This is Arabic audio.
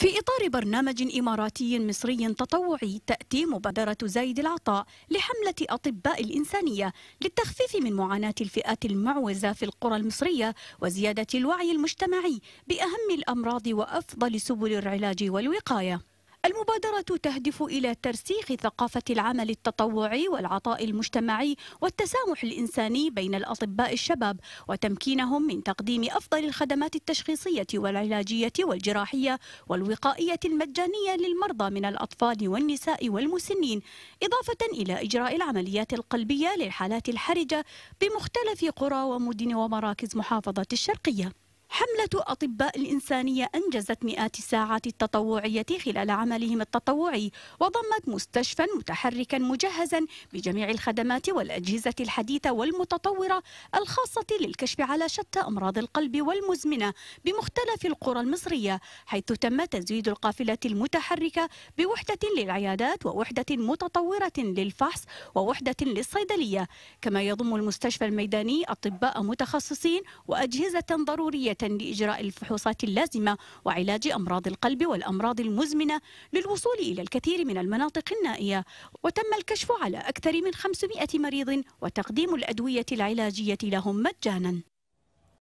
في إطار برنامج إماراتي مصري تطوعي تأتي مبادرة زايد العطاء لحملة أطباء الإنسانية للتخفيف من معاناة الفئات المعوزة في القرى المصرية وزيادة الوعي المجتمعي بأهم الأمراض وأفضل سبل العلاج والوقاية المبادرة تهدف إلى ترسيخ ثقافة العمل التطوعي والعطاء المجتمعي والتسامح الإنساني بين الأطباء الشباب وتمكينهم من تقديم أفضل الخدمات التشخيصية والعلاجية والجراحية والوقائية المجانية للمرضى من الأطفال والنساء والمسنين إضافة إلى إجراء العمليات القلبية للحالات الحرجة بمختلف قرى ومدن ومراكز محافظة الشرقية حملة أطباء الإنسانية أنجزت مئات الساعات التطوعية خلال عملهم التطوعي وضمت مستشفى متحركا مجهزا بجميع الخدمات والأجهزة الحديثة والمتطورة الخاصة للكشف على شتى أمراض القلب والمزمنة بمختلف القرى المصرية حيث تم تزويد القافلة المتحركة بوحدة للعيادات ووحدة متطورة للفحص ووحدة للصيدلية كما يضم المستشفى الميداني أطباء متخصصين وأجهزة ضرورية لإجراء الفحوصات اللازمة وعلاج أمراض القلب والأمراض المزمنة للوصول إلى الكثير من المناطق النائية وتم الكشف على أكثر من 500 مريض وتقديم الأدوية العلاجية لهم مجانا